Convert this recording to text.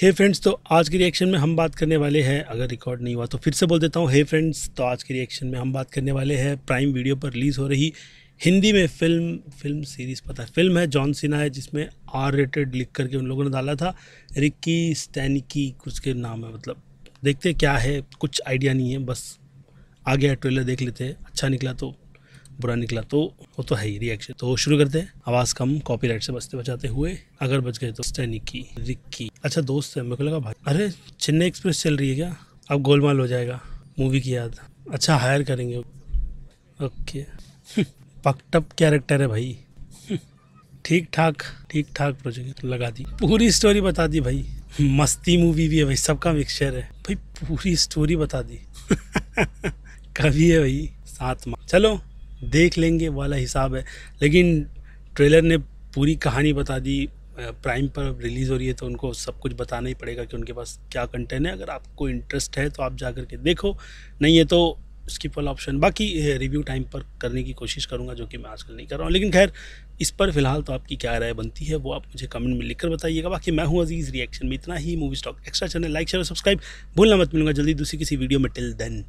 हे hey friends तो आज के रिएक्शन में हम बात करने वाले हैं अगर रिकॉर्ड नहीं हुआ तो फिर से बोल देता हूँ हे फ्रेंड्स तो आज के रिएक्शन में हम बात करने वाले हैं प्राइम वीडियो पर रिलीज़ हो रही हिंदी में फिल्म फिल्म सीरीज़ पता है फिल्म है जॉन सिन्हा है जिसमें आर रेटेड लिख करके उन लोगों ने डाला था रिक्की स्टैनिकी कुछ के नाम है मतलब देखते क्या है कुछ आइडिया नहीं है बस आगे ट्रेलर देख लेते हैं अच्छा निकला तो बुरा निकला तो वो तो है ही रिएक्शन तो शुरू करते हैं आवाज़ कम कॉपीराइट से बचते बचाते हुए अगर बच गए तो की रिक्की अच्छा दोस्त है मेरे को लगा भाई अरे चेन्नई एक्सप्रेस चल रही है क्या अब गोलमाल हो जाएगा मूवी की याद अच्छा हायर करेंगे ओके पकटप कैरेक्टर है भाई ठीक ठाक ठीक ठाक प्रोजेक्ट लगा दी पूरी स्टोरी बता दी भाई मस्ती मूवी भी है भाई सबका मिक्सचर है भाई पूरी स्टोरी बता दी कभी है भाई सात माह चलो देख लेंगे वाला हिसाब है लेकिन ट्रेलर ने पूरी कहानी बता दी प्राइम पर रिलीज़ हो रही है तो उनको सब कुछ बताना ही पड़ेगा कि उनके पास क्या कंटेंट है अगर आपको इंटरेस्ट है तो आप जा कर के देखो नहीं है तो स्किप वाला ऑप्शन बाकी रिव्यू टाइम पर करने की कोशिश करूँगा जो कि मैं आजकल नहीं कर रहा हूँ लेकिन खैर इस पर फिलहाल तो आपकी क्या राय बनती है वो आप मुझे कमेंट में लिखकर बताइएगा बाकी मैं हूँ अजीज़ रिएक्शन में इतना ही movie stock extra channel like share और सब्सक्राइब भूलना मत मिलूंगा जल्दी दूसरी किसी वीडियो में टिल देन